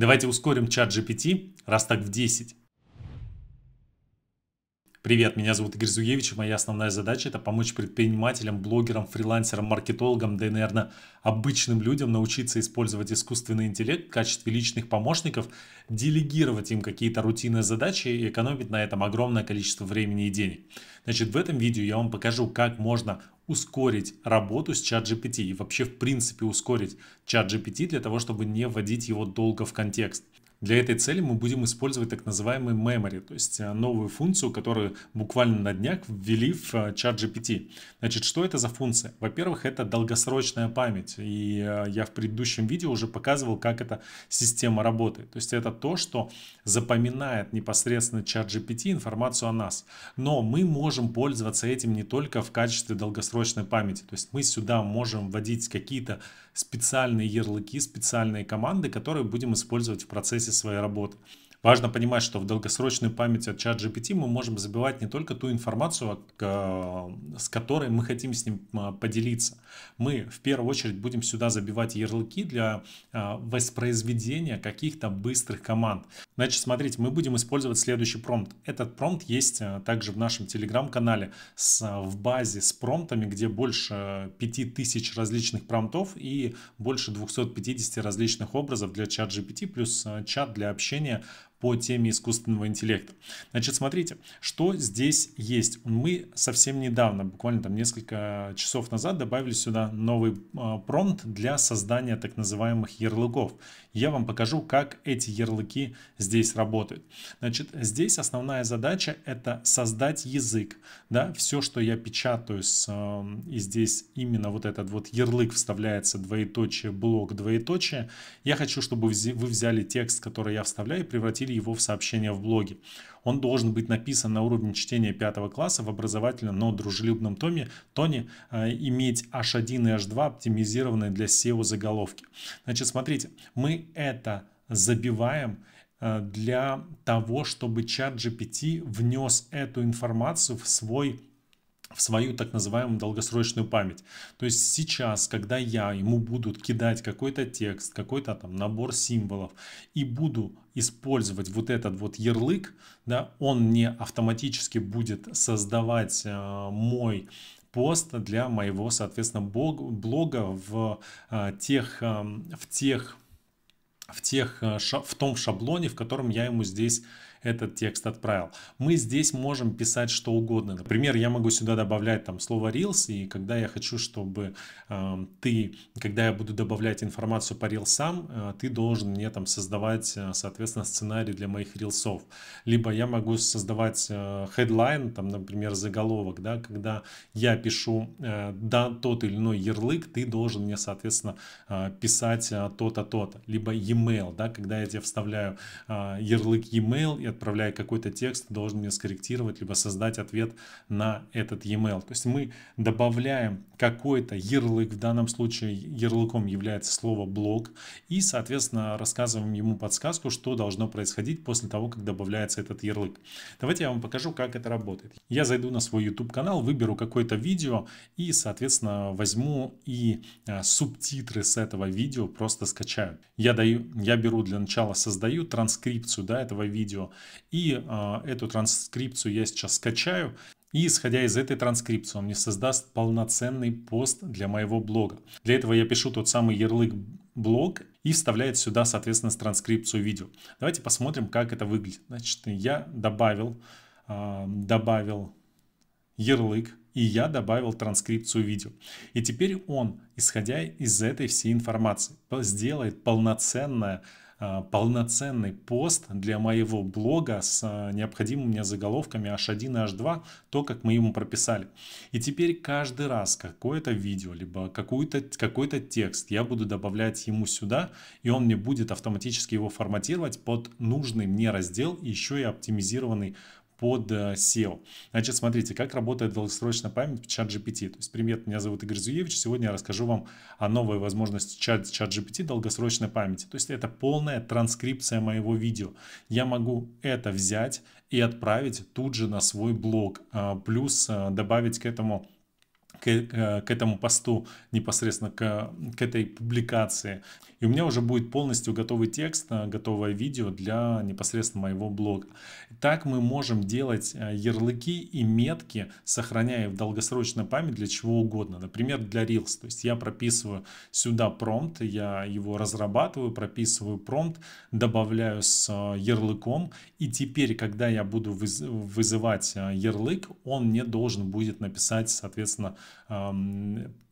Давайте ускорим чат GPT раз так в 10. Привет, меня зовут Игорь Зуевич, моя основная задача – это помочь предпринимателям, блогерам, фрилансерам, маркетологам, да и, наверное, обычным людям научиться использовать искусственный интеллект в качестве личных помощников, делегировать им какие-то рутинные задачи и экономить на этом огромное количество времени и денег. Значит, в этом видео я вам покажу, как можно ускорить работу с ChatGPT и вообще в принципе ускорить ChatGPT для того, чтобы не вводить его долго в контекст. Для этой цели мы будем использовать так называемый memory, то есть э, новую функцию, которую буквально на днях ввели в ChatGPT. Э, Значит, что это за функция? Во-первых, это долгосрочная память, и э, я в предыдущем видео уже показывал, как эта система работает. То есть это то, что запоминает непосредственно ChatGPT информацию о нас. Но мы можем пользоваться этим не только в качестве долгосрочной памяти, то есть мы сюда можем вводить какие-то специальные ярлыки, специальные команды, которые будем использовать в процессе своей работы. Важно понимать, что в долгосрочную память от чат GPT мы можем забивать не только ту информацию, с которой мы хотим с ним а, поделиться. Мы в первую очередь будем сюда забивать ярлыки для а, воспроизведения каких-то быстрых команд. Значит, смотрите, мы будем использовать следующий промпт. Этот промпт есть э, также в нашем телеграм-канале э, в базе с промптами, где больше 5000 различных промптов и больше 250 различных образов для чат GPT, плюс э, чат для общения по теме искусственного интеллекта. Значит, смотрите, что здесь есть. Мы совсем недавно, буквально там несколько часов назад, добавили сюда новый а, промпт для создания так называемых ярлыков. Я вам покажу, как эти ярлыки здесь работают. Значит, здесь основная задача это создать язык. Да, все, что я печатаю с, а, и здесь именно вот этот вот ярлык вставляется, двоеточие, блок, двоеточие. Я хочу, чтобы вы взяли текст, который я вставляю и превратили превратили его в сообщение в блоге. Он должен быть написан на уровне чтения 5 класса в образовательном, но дружелюбном томе, тоне, э, иметь H1 и H2 оптимизированные для SEO заголовки. Значит, смотрите, мы это забиваем э, для того, чтобы чат GPT внес эту информацию в свой в свою так называемую долгосрочную память. То есть сейчас, когда я ему буду кидать какой-то текст, какой-то там набор символов и буду использовать вот этот вот ярлык, да, он не автоматически будет создавать э, мой пост для моего, соответственно, блога в э, тех, э, в тех, в тех, э, в том шаблоне, в котором я ему здесь этот текст отправил. Мы здесь можем писать что угодно. Например, я могу сюда добавлять там слово Reels, и когда я хочу, чтобы э, ты, когда я буду добавлять информацию по Reelsам, э, ты должен мне там создавать, э, соответственно, сценарий для моих рилсов. Либо я могу создавать э, там, например, заголовок, да, когда я пишу э, да, тот или иной ярлык, ты должен мне, соответственно, э, писать э, то-то, то-то. Либо e-mail, да, когда я тебе вставляю э, ярлык e-mail, отправляя какой-то текст, должен мне скорректировать, либо создать ответ на этот e-mail. То есть мы добавляем какой-то ярлык, в данном случае ярлыком является слово «блог», и, соответственно, рассказываем ему подсказку, что должно происходить после того, как добавляется этот ярлык. Давайте я вам покажу, как это работает. Я зайду на свой YouTube-канал, выберу какое-то видео и, соответственно, возьму и а, субтитры с этого видео просто скачаю. Я, даю, я беру для начала, создаю транскрипцию да, этого видео, и э, эту транскрипцию я сейчас скачаю. И исходя из этой транскрипции он мне создаст полноценный пост для моего блога. Для этого я пишу тот самый ярлык блог и вставляет сюда, соответственно, транскрипцию видео. Давайте посмотрим, как это выглядит. Значит, я добавил, э, добавил ярлык и я добавил транскрипцию видео. И теперь он, исходя из этой всей информации, сделает полноценное Э, полноценный пост для моего блога с э, необходимыми мне заголовками H1 и H2, то, как мы ему прописали. И теперь каждый раз какое-то видео, либо какой-то какой -то текст я буду добавлять ему сюда, и он мне будет автоматически его форматировать под нужный мне раздел, еще и оптимизированный под э, SEO. Значит, смотрите, как работает долгосрочная память в чат То есть, привет, меня зовут Игорь Зуевич. Сегодня я расскажу вам о новой возможности чат, ChatGPT долгосрочной памяти. То есть, это полная транскрипция моего видео. Я могу это взять и отправить тут же на свой блог. А, плюс э, добавить к этому к, э, к этому посту, непосредственно к, к этой публикации. И у меня уже будет полностью готовый текст, э, готовое видео для непосредственно моего блога. Так мы можем делать э, ярлыки и метки, сохраняя в долгосрочной память для чего угодно. Например, для Reels. То есть я прописываю сюда промпт, я его разрабатываю, прописываю промпт, добавляю с ярлыком. И теперь, когда я буду вызывать ярлык, он не должен будет написать, соответственно,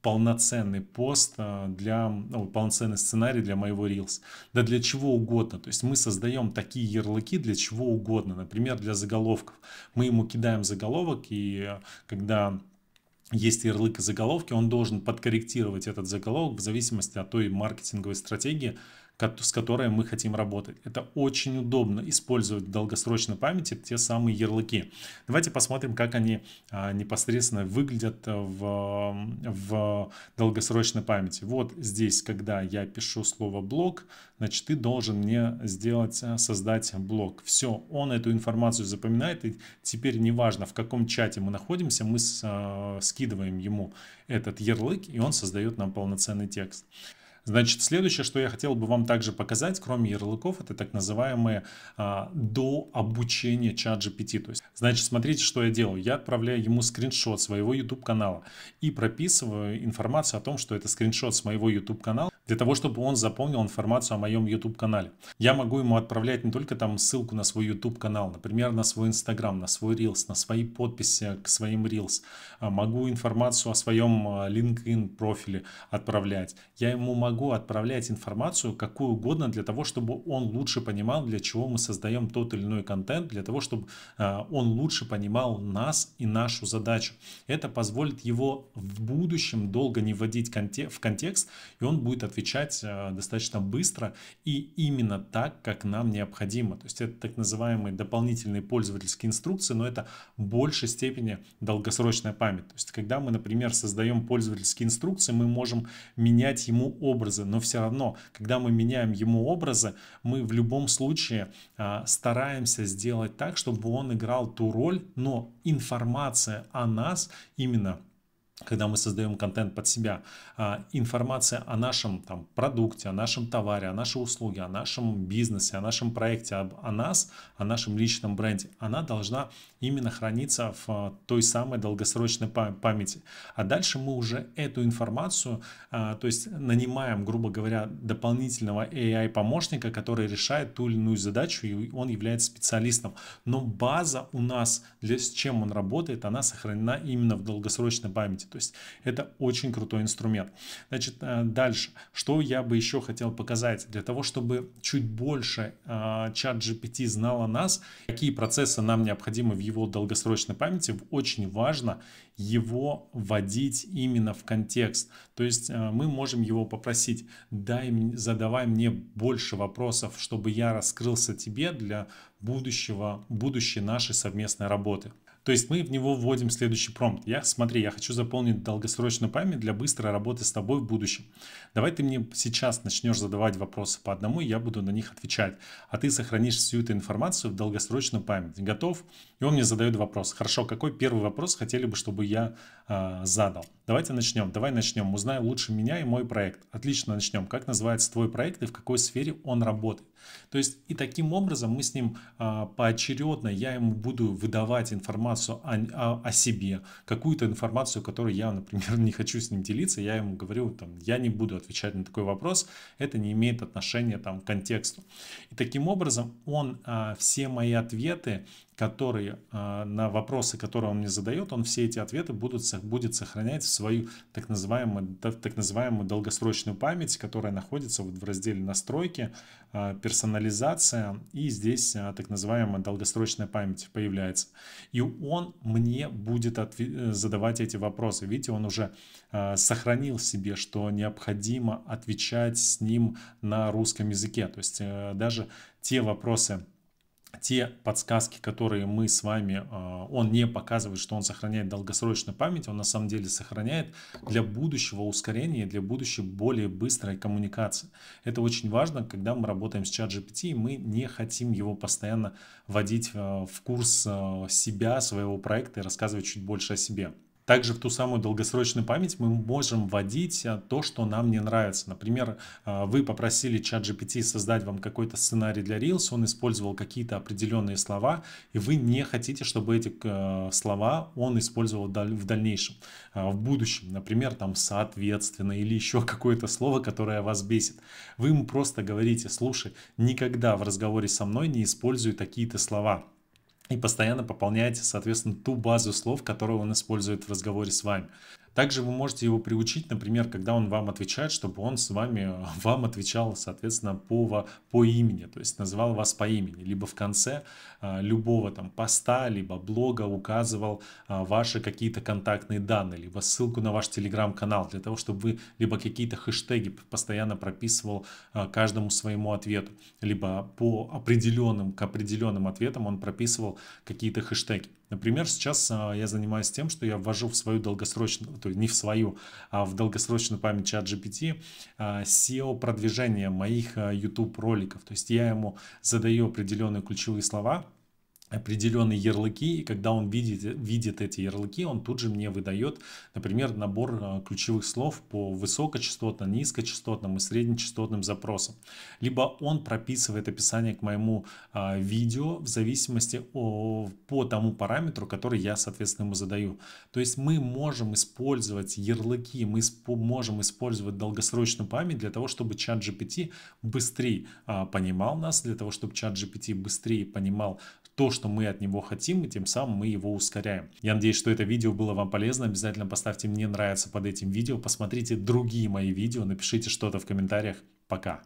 полноценный пост а, для, ну, полноценный сценарий для моего Reels. Да для чего угодно. То есть мы создаем такие ярлыки для чего угодно. Например, для заголовков. Мы ему кидаем заголовок, и а, когда есть ярлык и заголовки, он должен подкорректировать этот заголовок в зависимости от той маркетинговой стратегии, с которой мы хотим работать. Это очень удобно использовать в долгосрочной памяти те самые ярлыки. Давайте посмотрим, как они а, непосредственно выглядят в, в долгосрочной памяти. Вот здесь, когда я пишу слово «блок», значит, ты должен мне сделать, э, создать блок. Все, он эту информацию запоминает, и теперь неважно, в каком чате мы находимся, мы с, э, скидываем ему этот ярлык, и он создает нам полноценный текст. Значит, следующее, что я хотел бы вам также показать, кроме ярлыков, это так называемые а, до обучения чат GPT. То есть, значит, смотрите, что я делаю. Я отправляю ему скриншот своего YouTube канала и прописываю информацию о том, что это скриншот с моего YouTube канала, для того, чтобы он запомнил информацию о моем YouTube-канале. Я могу ему отправлять не только там ссылку на свой YouTube-канал, например, на свой Instagram, на свой Reels, на свои подписи к своим Reels. А, могу информацию о своем а, LinkedIn профиле отправлять. Я ему могу отправлять информацию какую угодно для того, чтобы он лучше понимал, для чего мы создаем тот или иной контент, для того, чтобы а, он лучше понимал нас и нашу задачу. Это позволит его в будущем долго не вводить в контекст, и он будет отвечать отвечать э, достаточно быстро и именно так, как нам необходимо. То есть это так называемые дополнительные пользовательские инструкции, но это в большей степени долгосрочная память. То есть когда мы, например, создаем пользовательские инструкции, мы можем менять ему образы, но все равно, когда мы меняем ему образы, мы в любом случае э, стараемся сделать так, чтобы он играл ту роль, но информация о нас именно когда мы создаем контент под себя, а, информация о нашем там, продукте, о нашем товаре, о нашей услуге, о нашем бизнесе, о нашем проекте, об, о нас, о нашем личном бренде, она должна именно храниться в а, той самой долгосрочной памяти. А дальше мы уже эту информацию, а, то есть нанимаем, грубо говоря, дополнительного AI-помощника, который решает ту или иную задачу, и он является специалистом. Но база у нас, для, с чем он работает, она сохранена именно в долгосрочной памяти. То есть это очень крутой инструмент. Значит, э, дальше. Что я бы еще хотел показать? Для того, чтобы чуть больше чат э, GPT знал о нас, какие процессы нам необходимы в его долгосрочной памяти, очень важно его вводить именно в контекст. То есть э, мы можем его попросить, дай, задавай мне больше вопросов, чтобы я раскрылся тебе для будущего, будущей нашей совместной работы. То есть мы в него вводим следующий промпт. Я, смотри, я хочу заполнить долгосрочную память для быстрой работы с тобой в будущем. Давай ты мне сейчас начнешь задавать вопросы по одному, и я буду на них отвечать. А ты сохранишь всю эту информацию в долгосрочную память. Готов? И он мне задает вопрос. Хорошо, какой первый вопрос хотели бы, чтобы я Э, задал. Давайте начнем. Давай начнем. Узнай лучше меня и мой проект. Отлично, начнем. Как называется твой проект и в какой сфере он работает? То есть и таким образом мы с ним э, поочередно, я ему буду выдавать информацию о, о, о себе, какую-то информацию, которую я, например, не хочу с ним делиться, я ему говорю, там, я не буду отвечать на такой вопрос, это не имеет отношения там, к контексту. И таким образом он э, все мои ответы который а, на вопросы, которые он мне задает, он все эти ответы будут, будет сохранять в свою так называемую, так называемую долгосрочную память, которая находится вот в разделе настройки, а, персонализация, и здесь а, так называемая долгосрочная память появляется. И он мне будет э, задавать эти вопросы. Видите, он уже сохранил себе, что необходимо отвечать с ним на русском языке. То есть э, даже те вопросы, те подсказки, которые мы с вами, а, он не показывает, что он сохраняет долгосрочную память, он на самом деле сохраняет для будущего ускорения, для будущей более быстрой коммуникации. Это очень важно, когда мы работаем с чат GPT, и мы не хотим его постоянно вводить а, в курс а, себя, своего проекта и рассказывать чуть больше о себе. Также в ту самую долгосрочную память мы можем вводить э, то, что нам не нравится. Например, э, вы попросили чат GPT создать вам какой-то сценарий для Reels, он использовал какие-то определенные слова, и вы не хотите, чтобы эти э, слова он использовал в дальнейшем, в будущем. Например, там соответственно или еще какое-то слово, которое вас бесит. Вы ему просто говорите, слушай, никогда в разговоре со мной не используй такие-то слова и постоянно пополняете, соответственно, ту базу слов, которую он использует в разговоре с вами. Также вы можете его приучить, например, когда он вам отвечает, чтобы он с вами, вам отвечал, соответственно, по, по имени, то есть называл вас по имени, либо в конце а, любого там поста, либо блога указывал а, ваши какие-то контактные данные, либо ссылку на ваш телеграм-канал, для того, чтобы вы либо какие-то хэштеги постоянно прописывал а, каждому своему ответу, либо по определенным, к определенным ответам он прописывал какие-то хэштеги. Например, сейчас а, я занимаюсь тем, что я ввожу в свою долгосрочную, то есть не в свою, а в долгосрочную память чат GPT а, SEO-продвижение моих а, YouTube роликов. То есть я ему задаю определенные ключевые слова, определенные ярлыки, и когда он видит, видит эти ярлыки, он тут же мне выдает, например, набор э, ключевых слов по высокочастотным, низкочастотным и среднечастотным запросам. Либо он прописывает описание к моему а, видео в зависимости о, по тому параметру, который я, соответственно, ему задаю. То есть мы можем использовать ярлыки, мы исп можем использовать долгосрочную память для того, чтобы чат GPT быстрее а, понимал нас, для того, чтобы чат GPT быстрее понимал, то, что мы от него хотим, и тем самым мы его ускоряем. Я надеюсь, что это видео было вам полезно. Обязательно поставьте «Мне нравится» под этим видео. Посмотрите другие мои видео, напишите что-то в комментариях. Пока!